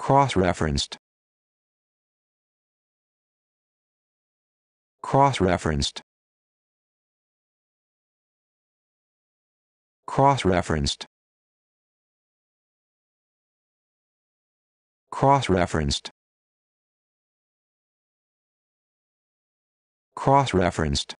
cross-referenced cross-referenced cross-referenced cross-referenced cross-referenced